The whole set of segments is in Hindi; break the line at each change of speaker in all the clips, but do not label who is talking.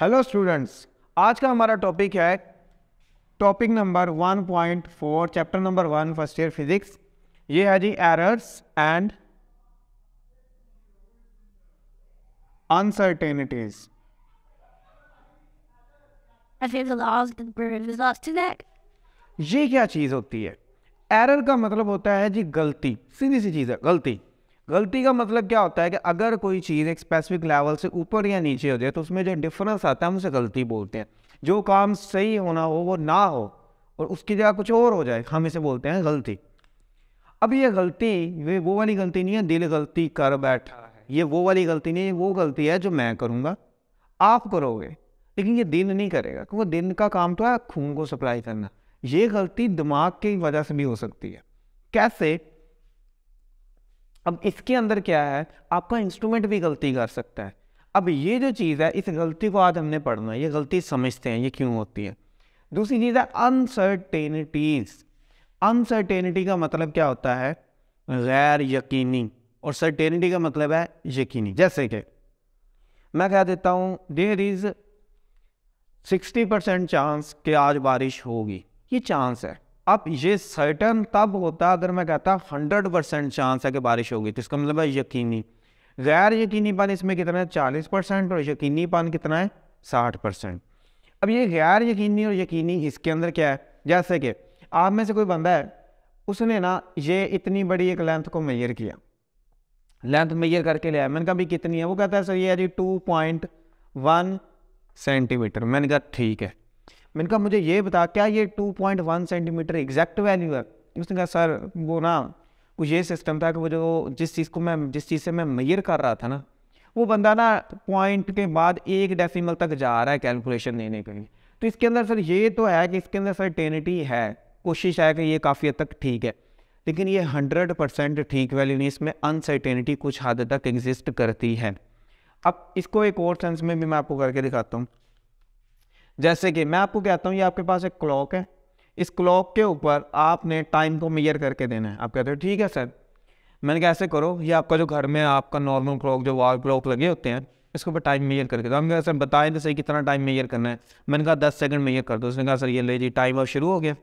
हेलो स्टूडेंट्स आज का हमारा टॉपिक है topic number 1.4 chapter number one first year physics ये है जी एरर्स एंड अनसर्टेनिटीज ये क्या चीज होती है एरर का मतलब होता है जी गलती सीधी सी चीज है गलती गलती का मतलब क्या होता है कि अगर कोई चीज़ एक स्पेसिफिक लेवल से ऊपर या नीचे हो जाए तो उसमें जो डिफरेंस आता है हम उसे गलती बोलते हैं जो काम सही होना हो वो ना हो और उसकी जगह कुछ और हो जाए हम इसे बोलते हैं गलती अब ये गलती ये वो वाली गलती नहीं है दिल गलती कर बैठा है ये वो वाली गलती नहीं है वो गलती है जो मैं करूँगा आप करोगे लेकिन ये दिल नहीं करेगा क्योंकि दिन का काम तो है खून को सप्लाई करना ये गलती दिमाग की वजह से भी हो सकती है कैसे अब इसके अंदर क्या है आपका इंस्ट्रूमेंट भी गलती कर सकता है अब ये जो चीज़ है इस गलती को आज हमने पढ़ना है ये गलती समझते हैं ये क्यों होती है दूसरी चीज़ है अनसर्टेनिटीज़ अनसर्टेनिटी का मतलब क्या होता है गैर यकीनी और सर्टेनिटी का मतलब है यकीनी जैसे कि मैं कह देता हूँ there is sixty percent chance कि आज बारिश होगी ये चांस है अब ये सर्टन तब होता अगर मैं कहता हंड्रेड परसेंट चांस है कि बारिश होगी तो इसका मतलब है यकीनी गैर यकीनी पान इसमें कितना है चालीस परसेंट और यकीनी पान कितना है साठ परसेंट अब ये गैर यकीनी और यकीनी इसके अंदर क्या है जैसे कि आप में से कोई बंदा है उसने ना ये इतनी बड़ी एक लेंथ को मेजर किया लेंथ मेजर करके लिया मैंने कहा भी कितनी है वो कहता है सर ये है जी टू पॉइंट वन सेंटीमीटर मैंने कहा ठीक है मैंने कहा मुझे ये बता क्या ये 2.1 सेंटीमीटर एग्जैक्ट वैल्यू है उसने कहा सर वो ना कुछ ये सिस्टम था कि वो जो जिस चीज़ को मैं जिस चीज़ से मैं मैयर कर रहा था ना वो बंदा ना पॉइंट के बाद एक डेसिमल तक जा रहा है कैलकुलेशन देने के लिए तो इसके अंदर सर ये तो है कि इसके अंदर सर टेनिटी है कोशिश है कि ये काफ़ी हद तक ठीक है लेकिन ये हंड्रेड परसेंट ठीक वैल्यू नहीं इसमें अनसर्टेनिटी कुछ हद तक एग्जिस्ट करती है अब इसको एक और सेंस में भी मैं आपको करके दिखाता हूँ जैसे कि मैं आपको कहता हूँ ये आपके पास एक क्लॉक है इस क्लॉक के ऊपर आपने टाइम को मेयर करके देना है आप कहते हो ठीक है सर मैंने कहा ऐसे करो ये आपका जो घर में आपका नॉर्मल क्लॉक जो वॉल क्लॉक लगे होते हैं इसके ऊपर टाइम मेयर करके दो हम कहा सर बताएं तो सही कितना टाइम मेयर करना है मैंने कहा दस सेकंड मेयर कर दो उसने कहा सर ये ले जी टाइम अब शुरू हो गया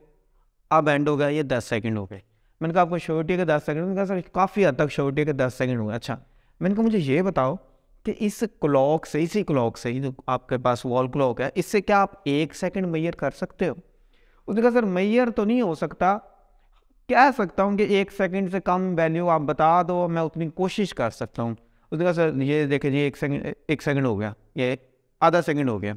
अब एंड हो गया ये दस सेकंड हो गए मैंने कहा आपको शोरटी के दस सेकंड कहा सर काफ़ी हद तक शोरटी के दस सेकंड हो गए अच्छा मैंने कहा मुझे ये बताओ कि इस क्लॉक से इसी क्लॉक से जो आपके पास वॉल क्लॉक है इससे क्या आप एक सेकंड मैयर कर सकते हो उसने कहा सर मैयर तो नहीं हो सकता कह सकता हूँ कि एक सेकंड से कम वैल्यू आप बता दो मैं उतनी कोशिश कर सकता हूँ उसने कहा सर ये देखें जी एक सेकंड एक सेकंड हो गया ये आधा सेकंड हो गया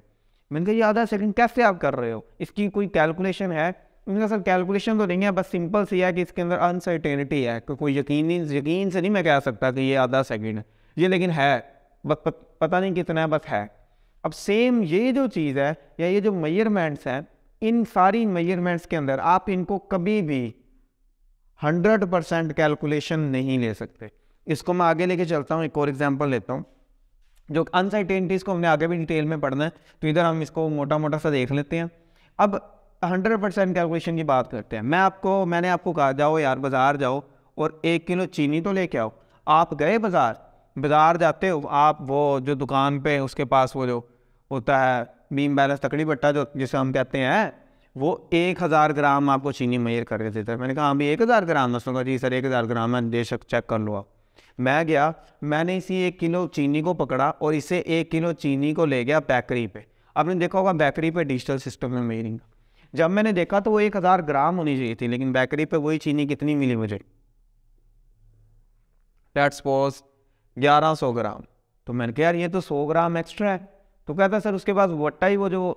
मैंने कहा ये आधा सेकंड कैसे आप कर रहे हो इसकी कोई कैलकुलेशन है कहा सर कैलकुलेशन तो नहीं है बस सिंपल सी है कि इसके अंदर अनसर्टेनिटी है कोई यकीन यकीन से नहीं मैं कह सकता कि ये आधा सेकेंड है ये लेकिन है बस पता नहीं कितना है बस है अब सेम ये जो चीज़ है या ये जो मेयरमेंट्स हैं इन सारी मेजरमेंट्स के अंदर आप इनको कभी भी 100 परसेंट कैलकुलेशन नहीं ले सकते इसको मैं आगे लेके चलता हूँ एक और एग्जांपल लेता हूँ जो अनसर्टेनिटीज़ को हमने आगे भी डिटेल में पढ़ना है तो इधर हम इसको मोटा मोटा सा देख लेते हैं अब 100 परसेंट कैलकुलेशन की बात करते हैं मैं आपको मैंने आपको कहा जाओ यार बाज़ार जाओ और एक किलो चीनी तो लेके आओ आप गए बाज़ार बाज़ार जाते हो आप वो जो दुकान पे उसके पास वो जो होता है बीम बैलेंस तकड़ी बट्टा जो जिसे हम कहते हैं वो एक हज़ार ग्राम आपको चीनी मैयर कर देते थे मैंने कहा अभी हाँ एक हज़ार ग्राम दस कहा जी सर एक हज़ार ग्राम है बेशक चेक कर लो आप मैं गया मैंने इसी एक किलो चीनी को पकड़ा और इसे एक किलो चीनी को ले गया बेकरी पे आपने देखा होगा बेकरी पे डिजिटल सिस्टम में मेयरिंग जब मैंने देखा तो वो एक हज़ार ग्राम होनी चाहिए थी लेकिन बेकरी पे वही चीनी कितनी मिली मुझे डेट्स सपोज ग्यारह सौ ग्राम तो मैंने कहा यार ये तो सौ ग्राम एक्स्ट्रा है तो कहता सर उसके पास वट्टा ही वो जो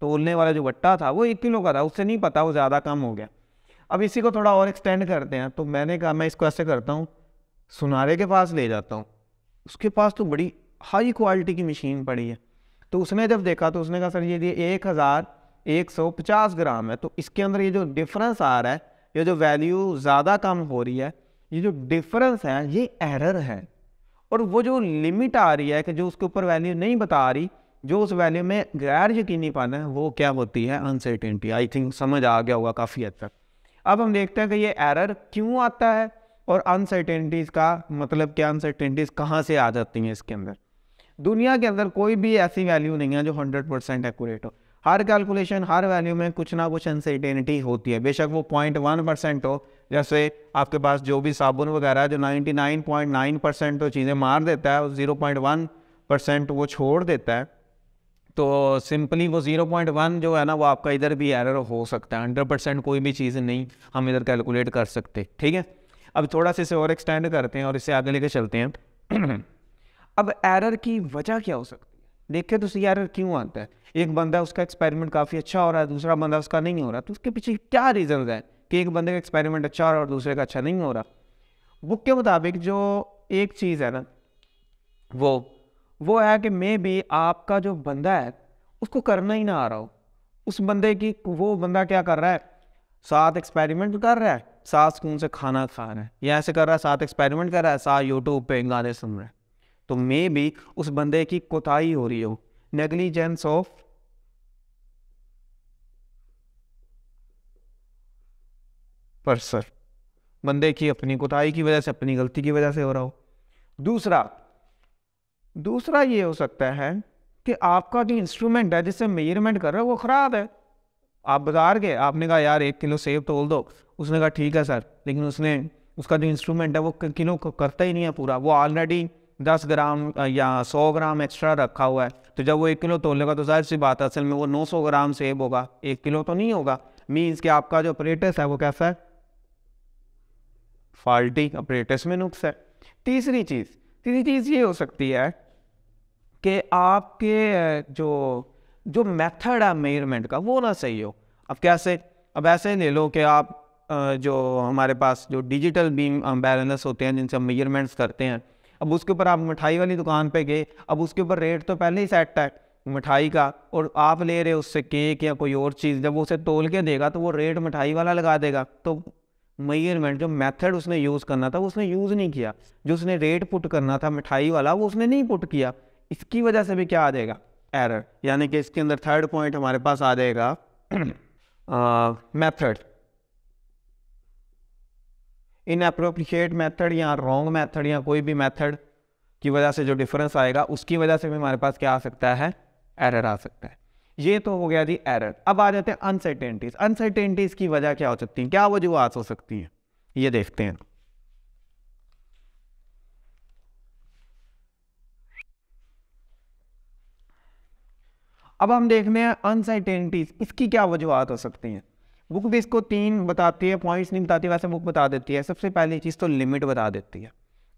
तोलने वाला जो वट्टा था वो एक किलो का था उससे नहीं पता वो ज़्यादा कम हो गया अब इसी को थोड़ा और एक्सटेंड करते हैं तो मैंने कहा मैं इसको ऐसे करता हूँ सुनारे के पास ले जाता हूँ उसके पास तो बड़ी हाई क्वालिटी की मशीन पड़ी है तो उसने जब देखा तो उसने कहा सर ये एक हज़ार एक सौ पचास ग्राम है तो इसके अंदर ये जो डिफरेंस आ रहा है ये जो वैल्यू ज़्यादा कम हो रही है ये जो डिफरेंस है ये एरर है और वो जो लिमिट आ रही है कि जो उसके ऊपर वैल्यू नहीं बता रही जो उस वैल्यू में गैर यकीनी पाना है वो क्या होती है अनसर्टेनिटी आई थिंक समझ आ गया होगा काफ़ी हद तक अब हम देखते हैं कि ये एरर क्यों आता है और अनसर्टेनिटीज़ का मतलब क्या अनसर्टेनिटीज़ कहाँ से आ जाती हैं इसके अंदर दुनिया के अंदर कोई भी ऐसी वैल्यू नहीं है जो हंड्रेड परसेंट एक्यूरेट हो हर कैलकुलेशन हर वैल्यू में कुछ ना कुछ अनसर्टेनिटी होती है बेशक वो पॉइंट वन परसेंट हो जैसे आपके पास जो भी साबुन वगैरह जो 99.9 परसेंट तो चीज़ें मार देता है और 0.1 परसेंट वो छोड़ देता है तो सिंपली वो 0.1 जो है ना वो आपका इधर भी एरर हो सकता है हंड्रेड परसेंट कोई भी चीज़ नहीं हम इधर कैलकुलेट कर सकते ठीक है अब थोड़ा सा इसे और एक्सटेंड करते हैं और इसे आगे लेके चलते हैं अब एरर की वजह क्या हो सकती है देखे तो सी एरर क्यों आता है एक बंदा उसका एक्सपेरिमेंट काफ़ी अच्छा हो रहा है दूसरा बंदा उसका नहीं हो रहा तो उसके पीछे क्या रीज़न है कि एक बंदे का एक्सपेरिमेंट अच्छा हो रहा है और दूसरे का अच्छा नहीं हो रहा बुक के मुताबिक जो एक चीज़ है ना वो वो है कि मे बी आपका जो बंदा है उसको करना ही ना आ रहा हो उस बंदे की वो बंदा क्या कर रहा है साथ एक्सपेरिमेंट कर रहा है साथ स्कून से खाना खा रहा है या ऐसे कर रहा है साथ एक्सपेरिमेंट कर रहा है साथ यूट्यूब पे गाने सुन रहा है तो मे बी उस बंदे की कोताही हो रही हो नेगलीजेंस ऑफ पर सर बंदे की अपनी कोताही की वजह से अपनी गलती की वजह से हो रहा हो दूसरा दूसरा ये हो सकता है कि आपका जो इंस्ट्रूमेंट है जिससे मेजरमेंट कर रहे हो वो ख़राब है आप बाजार गए आपने कहा यार एक किलो सेब तोल दो उसने कहा ठीक है सर लेकिन उसने उसका जो इंस्ट्रूमेंट है वो किलो करता ही नहीं है पूरा वो ऑलरेडी दस ग्राम या सौ ग्राम एक्स्ट्रा रखा हुआ है तो जब वो एक किलो तोलेगा तो जाहिर सी बात है असल में वो नौ सौ ग्राम सेब होगा एक किलो तो नहीं होगा मीन्स कि आपका जो अपरेटस है वो कैसा है फाल्टी अपरेटस में नुक्स है तीसरी चीज़ तीसरी चीज़ ये हो सकती है कि आपके जो जो मेथड है मेजरमेंट का वो ना सही हो अब कैसे अब ऐसे ले लो कि आप जो हमारे पास जो डिजिटल बीम बैलेंस होते हैं जिनसे हम मेजरमेंट्स करते हैं अब उसके ऊपर आप मिठाई वाली दुकान पे गए अब उसके ऊपर रेट तो पहले ही सेट है मिठाई का और आप ले रहे हो उससे केक या कोई और चीज़ जब वो उसे तोल के देगा तो वो रेट मिठाई वाला लगा देगा तो मेजरमेंट जो मेथड उसने यूज़ करना था वो उसने यूज़ नहीं किया जो उसने रेट पुट करना था मिठाई वाला वो उसने नहीं पुट किया इसकी वजह से भी क्या आ जाएगा एरर यानी कि इसके अंदर थर्ड पॉइंट हमारे पास आ जाएगा मैथड इन अप्रोप्रिएट मैथड या रॉन्ग मैथड या कोई भी मैथड की वजह से जो डिफरेंस आएगा उसकी वजह से भी हमारे पास क्या आ सकता है एरर आ सकता है ये तो हो गया जी एरर अब आ जाते हैं अनसर्टेनिटीज अनसर्टेनिटीज की वजह क्या हो सकती है क्या वजूहत हो सकती है ये देखते हैं अब हम देखने हैं अनसर्टेनिटीज इसकी क्या वजूहत हो सकती हैं बुक भी इसको तीन बताती है पॉइंट्स नहीं बताती वैसे बुक बता देती है सबसे पहली चीज़ तो लिमिट बता देती है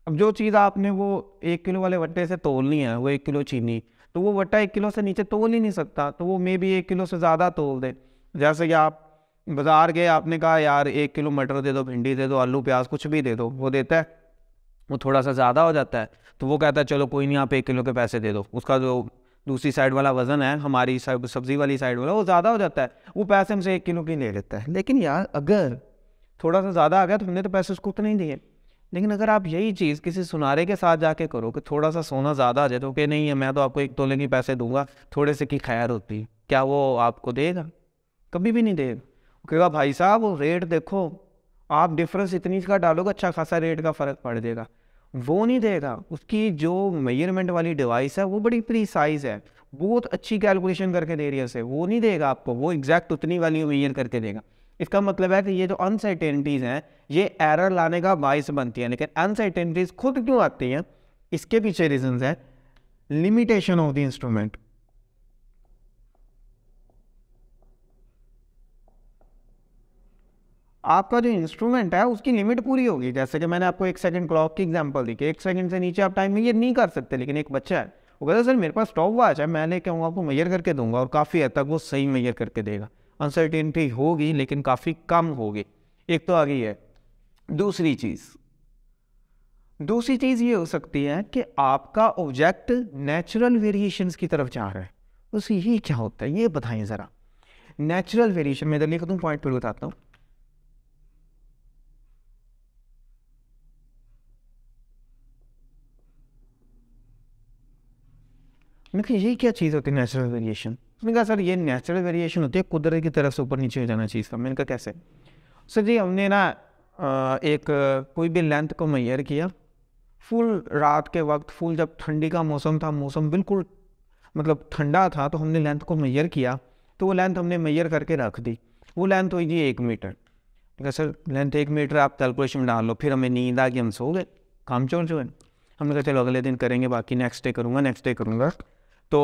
अब जो चीज़ आपने वो एक किलो वाले वट्टे से तोड़नी है वो एक किलो चीनी तो वो वट्टा एक किलो से नीचे तोल ही नहीं सकता तो वो मे भी एक किलो से ज़्यादा तोल दे जैसे कि आप बाज़ार गए आपने कहा यार एक किलो मटर दे दो भिंडी दे दो आलू प्याज कुछ भी दे दो वो देता है वो थोड़ा सा ज़्यादा हो जाता है तो वो कहता है चलो कोई नहीं आप एक किलो के पैसे दे दो उसका जो दूसरी साइड वाला वज़न है हमारी सब्ज़ी वाली साइड वाला वो ज़्यादा हो जाता है वो पैसे हमसे एक किलो के ले लेता है लेकिन यार अगर थोड़ा सा ज़्यादा आ गया तो हमने तो पैसे उसको उतने ही दिए लेकिन अगर आप यही चीज़ किसी सुनारे के साथ जाके करो कि थोड़ा सा सोना ज़्यादा आ जाए तो कि नहीं है मैं तो आपको एक तोले के पैसे दूंगा थोड़े से की खैर होती है क्या वो आपको देगा कभी भी नहीं देगा कहेगा भाई साहब वो रेट देखो आप डिफरेंस इतनी का डालोगे अच्छा खासा रेट का फ़र्क पड़ जाएगा वो नहीं देगा उसकी जो मेजरमेंट वाली डिवाइस है वो बड़ी प्रीसाइज है बहुत अच्छी कैलकुलेशन करके दे रही है उसे वो नहीं देगा आपको वो एग्जैक्ट उतनी वाली मेजर करके देगा इसका मतलब है कि ये जो अनसर्टेनिटीज़ हैं ये एरर लाने का बायस बनती है लेकिन अनसर्टेनिटीज़ खुद क्यों आती हैं इसके पीछे रीजन है लिमिटेशन ऑफ द इंस्ट्रूमेंट आपका जो इंस्ट्रूमेंट है उसकी लिमिट पूरी होगी जैसे कि मैंने आपको एक सेकंड क्लॉक की एग्जांपल दी कि एक सेकंड से नीचे आप टाइम मेजर नहीं कर सकते लेकिन एक बच्चा है वो कहता है सर मेरे पास स्टॉप वॉच है मैं लेके आऊँगा आपको मेजर करके दूंगा और काफ़ी हद तक वो सही मेजर करके देगा अनसर्टेनिटी होगी लेकिन काफ़ी कम होगी एक तो आ गई है दूसरी चीज़ दूसरी चीज़ ये हो सकती है कि आपका ऑब्जेक्ट नेचुरल वेरिएशंस की तरफ जा रहा है बस यही क्या होता है ये बताएं ज़रा नेचुरल वेरिएशन मैं इधर लिख पॉइंट पर बताता हूँ यही क्या चीज़ होती है नेचुरल वेरिएशन तो मैंने कहा सर ये नेचुरल वेरिएशन होती है कुदरत की तरफ से ऊपर नीचे हो जाना चाहिए इसका मैंने कहा कैसे सर जी हमने ना एक कोई भी लेंथ को मैयर किया फुल रात के वक्त फुल जब ठंडी का मौसम था मौसम बिल्कुल मतलब ठंडा था तो हमने लेंथ को मैयर किया तो वो लेंथ हमने मैयर करके रख दी वो लेंथ हुई जी एक मीटर कहा सर लेंथ एक मीटर आप कैलकुलेशन में डाल लो फिर हमें नींद आ गई हम सो गए काम चोर जो है हमने कहा चलो अगले दिन करेंगे बाकी नेक्स्ट डे करूँगा नेक्स्ट डे करूँगा तो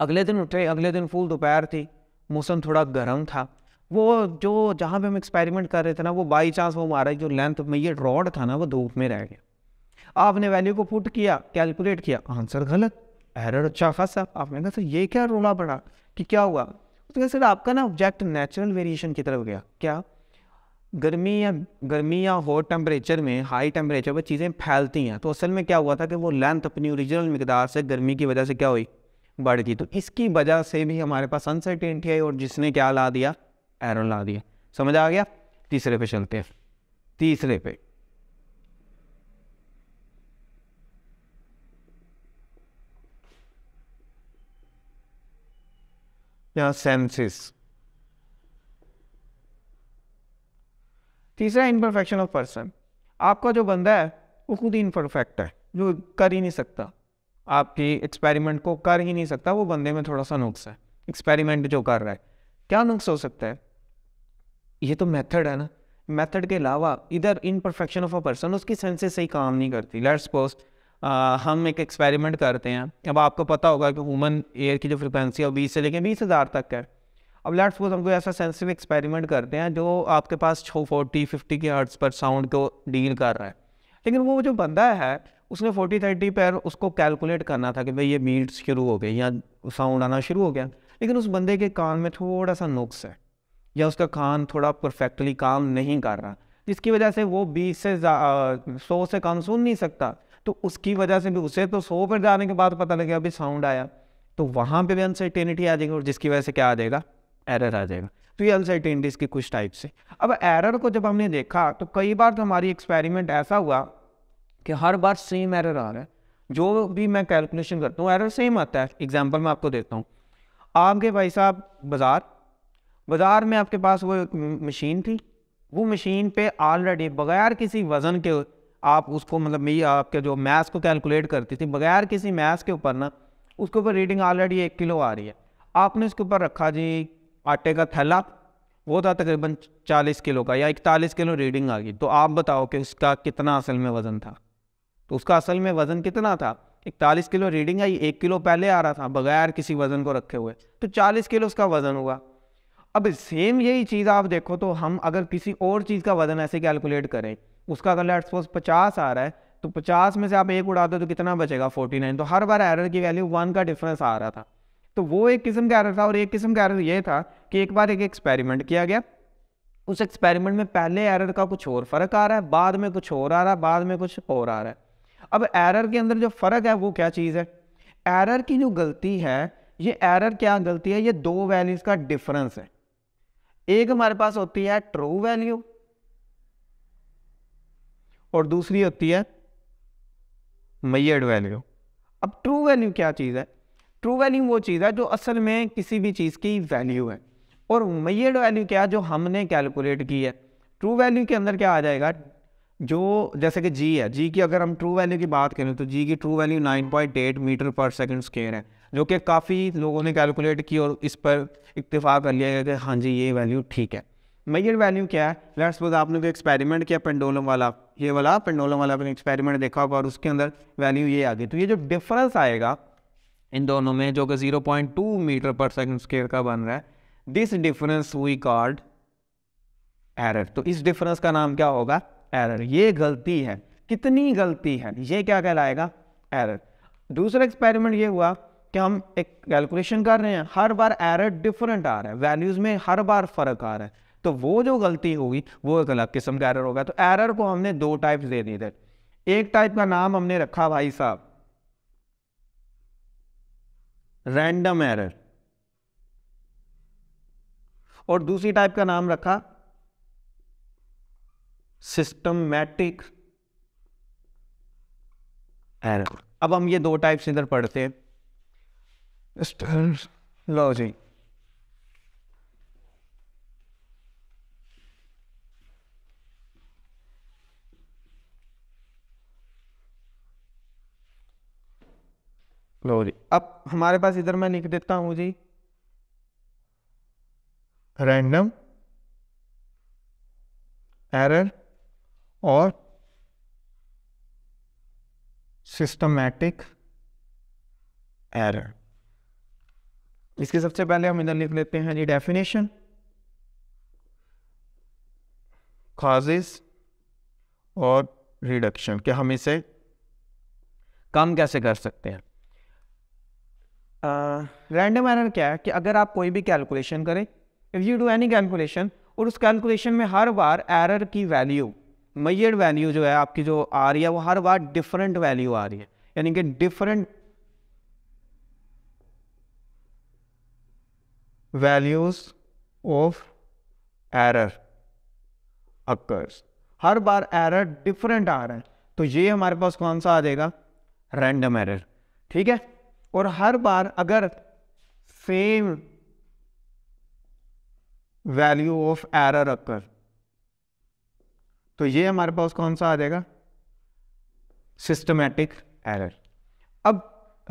अगले दिन उठे अगले दिन फुल दोपहर थी मौसम थोड़ा गर्म था वो जो जहाँ पे हम एक्सपेरिमेंट कर रहे थे ना वो बाई चांस वो हमारा जो लेंथ में ये रॉड था ना वो धूप में रह गया आपने वैल्यू को पुट किया कैलकुलेट किया आंसर गलत एरर अच्छा खासा आपने कहा सर ये क्या रोला पड़ा कि क्या हुआ तो सर आपका ना ऑब्जेक्ट नेचुरल वेरिएशन की तरफ गया क्या गर्मी या गर्मी या हॉट टेम्परेचर में हाई टेम्परेचर पर चीज़ें फैलती हैं तो असल में क्या हुआ था कि वो लेंथ अपनी ओरिजिनल मकदार से गर्मी की वजह से क्या हुई बढ़ गई तो इसकी वजह से भी हमारे पास अनसर्टेनिटी आई और जिसने क्या ला दिया एरन ला दिया समझ आ गया तीसरे पे चलते हैं तीसरे पे यहाँ सेंसेस तीसरा इनपरफेक्शन ऑफ पर्सन आपका जो बंदा है वो खुद ही इनपरफेक्ट है जो कर ही नहीं सकता आपकी एक्सपेरिमेंट को कर ही नहीं सकता वो बंदे में थोड़ा सा नुक्स है एक्सपेरिमेंट जो कर रहा है क्या नुक्स हो सकता है ये तो मेथड है ना मेथड के अलावा इधर imperfection of a person उसकी सेंसेस सही काम नहीं करती लेट्स सपोज हम एक एक्सपेरिमेंट करते हैं अब आपको पता होगा कि वुमन एयर की जो फ्रिक्वेंसी है बीस से लेकर बीस हज़ार तक है अब लेट्स सपोज हम कोई ऐसा सेंसिटिव एक्सपेरिमेंट करते हैं जो आपके पास छो फोर्टी फिफ्टी के हर्ट्स पर साउंड को डील कर रहा है लेकिन वो जो बंदा है उसने फोर्टी थर्टी पर उसको कैलकुलेट करना था कि भाई ये बीट शुरू हो गए या साउंड आना शुरू हो गया लेकिन उस बंदे के कान में थोड़ा सा नुक्स है या उसका कान थोड़ा परफेक्टली काम नहीं कर रहा जिसकी वजह से वो बीस से सौ से कान सुन नहीं सकता तो उसकी वजह से भी उसे तो सौ पर जाने के बाद पता लगेगा अभी साउंड आया तो वहाँ पे भी अनसर्टेनिटी आ जाएगी और जिसकी वजह से क्या आ जाएगा एरर आ जाएगा तो ये अनसर्टेनिटीज़ की कुछ टाइप से अब एरर को जब हमने देखा तो कई बार तो हमारी एक्सपेरिमेंट ऐसा हुआ कि हर बार सेम एरर आ रहा है जो भी मैं कैलकुलेशन करता हूँ एरर सेम आता है एग्जाम्पल मैं आपको देता हूँ आपके भाई साहब बाज़ार बाज़ार में आपके पास वो मशीन थी वो मशीन पे ऑलरेडी बगैर किसी वज़न के आप उसको मतलब मी आपके जो मैथ को कैलकुलेट करती थी बगैर किसी मैथ्स के ऊपर ना उसके ऊपर रीडिंग ऑलरेडी एक किलो आ रही है आपने उसके ऊपर रखा जी आटे का थैला वो था तकरीबन 40 किलो का या इकतालीस किलो रीडिंग आ गई तो आप बताओ कि उसका कितना असल में वज़न था तो उसका असल में वज़न कितना था इकतालीस किलो रीडिंग आई एक किलो पहले आ रहा था बगैर किसी वज़न को रखे हुए तो चालीस किलो उसका वज़न हुआ अब सेम यही चीज़ आप देखो तो हम अगर किसी और चीज़ का वज़न ऐसे कैलकुलेट करें उसका अगर लेट सपोज पचास आ रहा है तो पचास में से आप एक उड़ा दो तो कितना बचेगा फोर्टी नाइन तो हर बार एरर की वैल्यू वन का डिफरेंस आ रहा था तो वो एक किस्म का एरर था और एक किस्म का एरर ये था कि एक बार एक एक्सपेरिमेंट किया गया उस एक्सपेरिमेंट में पहले एरर का कुछ और फर्क आ रहा है बाद में कुछ और आ रहा है बाद में कुछ और आ रहा है अब एरर के अंदर जो फ़र्क है वो क्या चीज़ है एरर की जो गलती है ये एरर क्या गलती है ये दो वैल्यूज़ का डिफरेंस है एक हमारे पास होती है ट्रू वैल्यू और दूसरी होती है मैयड वैल्यू अब ट्रू वैल्यू क्या चीज़ है ट्रू वैल्यू वो चीज़ है जो असल में किसी भी चीज़ की वैल्यू है और मैयड वैल्यू क्या जो हमने कैलकुलेट की है ट्रू वैल्यू के अंदर क्या आ जाएगा जो जैसे कि जी है जी की अगर हम ट्रू वैल्यू की बात करें तो जी की ट्रू वैल्यू 9.8 मीटर पर सेकंड स्केयर है जो कि काफ़ी लोगों ने कैलकुलेट की और इस पर इतफा कर लिया गया कि हाँ जी ये वैल्यू ठीक है मेजर वैल्यू क्या है लेट्स सपोज आपने कोई एक्सपेरिमेंट किया पेंडोलम वाला ये वाला पेंडोलम वाला आपने एक्सपेरिमेंट देखा होगा और उसके अंदर वैल्यू ये आ गई तो ये जो डिफरेंस आएगा इन दोनों में जो कि two metre per second square का बन रहा है this difference we called error तो इस डिफरेंस का नाम क्या होगा एरर ये गलती है कितनी गलती है ये क्या कहलाएगा एरर दूसरा एक्सपेरिमेंट ये हुआ कि हम एक कैलकुलेशन कर रहे हैं हर बार एरर डिफरेंट आ रहा है वैल्यूज़ में हर बार फ़र्क आ रहा है तो वो जो गलती होगी वो एक अलग किस्म का एरर होगा तो एरर को हमने दो टाइप्स दे दिए थे एक टाइप का नाम हमने रखा भाई साहब रैंडम एरर और दूसरी टाइप का नाम रखा सिस्टमैटिक एरर अब हम ये दो टाइप्स इधर पढ़ते हैं लो जी लो जी अब हमारे पास इधर मैं लिख देता हूं जी रैंडम एरर और सिस्टमैटिक एरर इसके सबसे पहले हम इधर लिख लेते हैं जी डेफिनेशन काजेज और रिडक्शन क्या हम इसे कम कैसे कर सकते हैं रैंडम एरर क्या है कि अगर आप कोई भी कैलकुलेशन करें if you do any calculation और उस कैलकुलेशन में हर बार एरर की वैल्यू मैयड वैल्यू जो है आपकी जो आ रही है वो हर बार डिफरेंट वैल्यू आ रही है यानी कि different values of error occurs हर बार एरर डिफरेंट आ रहा है तो ये हमारे पास कौन सा आ जाएगा रैंडम एरर ठीक है और हर बार अगर same value of error occur तो ये हमारे पास कौन सा आ जाएगा सिस्टमेटिक एरर अब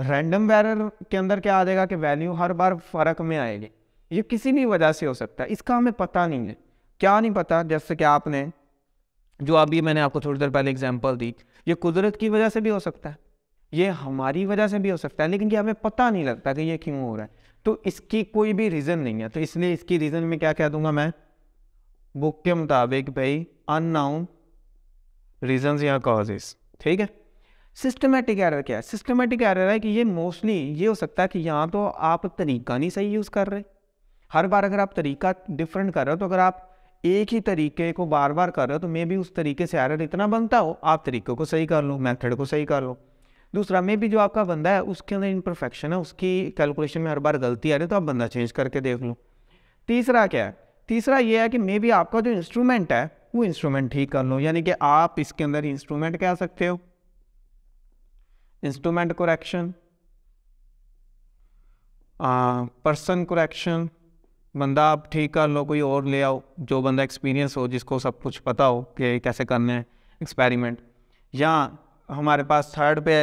रैंडम एरर के अंदर क्या आ जाएगा कि वैल्यू हर बार फर्क में आएगी ये किसी भी वजह से हो सकता है इसका हमें पता नहीं है क्या नहीं पता जैसे कि आपने जो अभी मैंने आपको थोड़ी देर पहले एग्जाम्पल दी ये कुदरत की वजह से भी हो सकता है ये हमारी वजह से भी हो सकता है लेकिन ये हमें पता नहीं लगता कि ये क्यों हो रहा है तो इसकी कोई भी रीज़न नहीं है तो इसलिए इसकी रीज़न में क्या कह दूंगा मैं बुक के मुताबिक भाई अननाउन रीजंस या कॉजेस ठीक है सिस्टमेटिक एरर क्या है सिस्टमेटिक एरर है कि ये मोस्टली ये हो सकता है कि यहाँ तो आप तरीका नहीं सही यूज़ कर रहे हर बार अगर आप तरीका डिफरेंट कर रहे हो तो अगर आप एक ही तरीके को बार बार कर रहे हो तो मे भी उस तरीके से एरर इतना बनता हो आप तरीके को सही कर लो मेथड को सही कर लो दूसरा मे भी जो आपका बंदा है उसके अंदर इनपरफेक्शन है उसकी कैलकुलेशन में हर बार गलती आ रही है तो आप बंदा चेंज करके देख लो तीसरा क्या है तीसरा ये है कि मे बी आपका जो इंस्ट्रूमेंट है वो इंस्ट्रूमेंट ठीक कर लो यानी कि आप इसके अंदर इंस्ट्रूमेंट कह सकते हो इंस्ट्रूमेंट कुरेक्शन पर्सन करेक्शन बंदा आप ठीक कर लो कोई और ले आओ जो बंदा एक्सपीरियंस हो जिसको सब कुछ पता हो कि कैसे करने हैं एक्सपेरिमेंट या हमारे पास थर्ड पे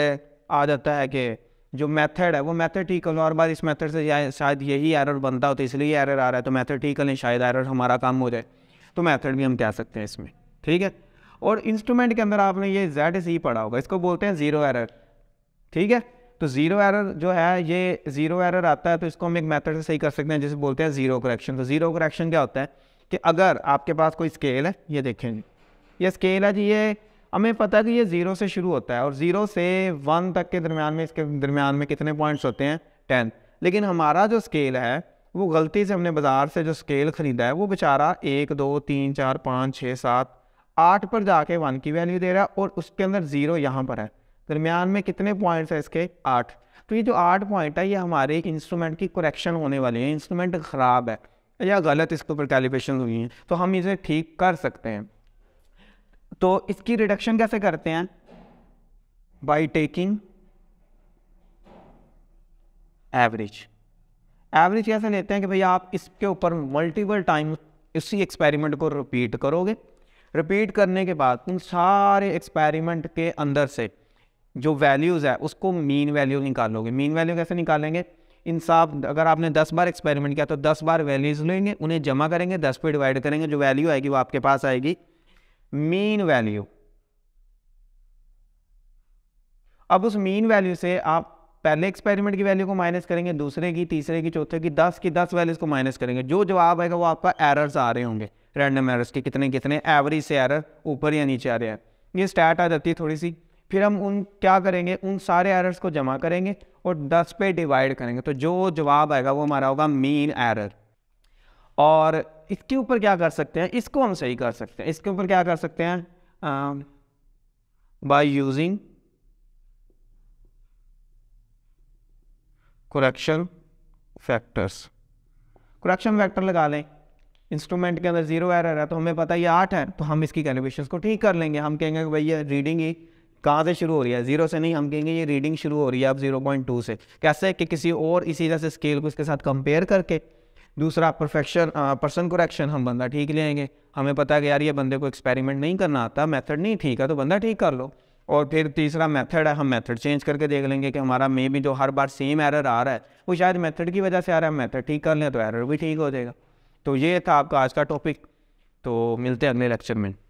आ जाता है कि जो मेथड है वो मेथड ठीक करो और बाद इस मेथड से शायद यही एरर बनता हो तो इसलिए एरर आ रहा है तो मेथड ठीक करें शायद एरर हमारा काम हो जाए तो मेथड भी हम कह सकते हैं इसमें ठीक है और इंस्ट्रूमेंट के अंदर आपने ये जेड ही पढ़ा होगा इसको बोलते हैं ज़ीरो एरर ठीक है तो ज़ीरो एरर जो है ये ज़ीरो एरर आता है तो इसको हम एक मेथड से सही कर सकते हैं जिसे बोलते हैं ज़ीरो करेक्शन तो ज़ीरो करेक्शन क्या होता है कि अगर आपके पास कोई स्केल है ये देखें ये स्केल है जी ये हमें पता है कि ये ज़ीरो से शुरू होता है और ज़ीरो से वन तक के दरमियान में इसके दरमियान में कितने पॉइंट्स होते हैं टेन लेकिन हमारा जो स्केल है वो गलती से हमने बाज़ार से जो स्केल ख़रीदा है वो बेचारा एक दो तीन चार पाँच छः सात आठ पर जाके वन की वैल्यू दे रहा है और उसके अंदर ज़ीरो यहाँ पर है दरमियान में कितने पॉइंट्स हैं इसके आठ तो ये जो आठ पॉइंट है ये हमारे इंस्ट्रूमेंट की करेक्शन होने वाली है इंस्ट्रूमेंट ख़राब है या गलत इसके ऊपर कैलिब्रेशन हुई हैं तो हम इसे ठीक कर सकते हैं तो इसकी रिडक्शन कैसे करते हैं बाय टेकिंग एवरेज एवरेज कैसे लेते हैं कि भैया आप इसके ऊपर मल्टीपल टाइम इसी एक्सपेरिमेंट को रिपीट करोगे रिपीट करने के बाद उन सारे एक्सपेरिमेंट के अंदर से जो वैल्यूज़ है उसको मीन वैल्यू निकालोगे मीन वैल्यू कैसे निकालेंगे इन सब अगर आपने 10 बार एक्सपेरिमेंट किया तो 10 बार वैल्यूज़ लेंगे उन्हें जमा करेंगे 10 पे डिवाइड करेंगे जो वैल्यू आएगी वो आपके पास आएगी मीन वैल्यू अब उस मीन वैल्यू से आप पहले एक्सपेरिमेंट की वैल्यू को माइनस करेंगे दूसरे की तीसरे की चौथे की दस की दस वैल्यूज को माइनस करेंगे जो जवाब आएगा वो आपका एरर्स आ रहे होंगे रैंडम एरर्स के कितने कितने एवरेज से एरर ऊपर या नीचे आ रहे हैं ये स्टैट आ जाती है थोड़ी सी फिर हम उन क्या करेंगे उन सारे एरर्स को जमा करेंगे और दस पे डिवाइड करेंगे तो जो जवाब आएगा वो हमारा होगा मीन एरर और इसके ऊपर क्या कर सकते हैं इसको हम सही कर सकते हैं इसके ऊपर क्या कर सकते हैं by using correction factors correction factor लगा लें इंस्ट्रूमेंट के अंदर जीरो एरर है तो हमें पता है ये आठ है तो हम इसकी कैलकुलेशन को ठीक कर लेंगे हम कहेंगे कि भाई ये रीडिंग ही कहाँ से शुरू हो रही है जीरो से नहीं हम कहेंगे ये रीडिंग शुरू हो रही है अब जीरो पॉइंट टू से कैसे कि किसी और इसी तरह से स्केल को इसके साथ कंपेयर करके दूसरा परफेक्शन पर्सन करेक्शन हम बंदा ठीक लेंगे हमें पता है कि यार ये बंदे को एक्सपेरिमेंट नहीं करना आता मेथड नहीं ठीक है तो बंदा ठीक कर लो और फिर तीसरा मेथड है हम मेथड चेंज करके देख लेंगे कि हमारा मे भी जो हर बार सेम एरर आ रहा है वो शायद मेथड की वजह से आ रहा है मेथड ठीक कर लें तो एरर भी ठीक हो जाएगा तो ये था आपका आज का टॉपिक तो मिलते हैं अगले लेक्चर में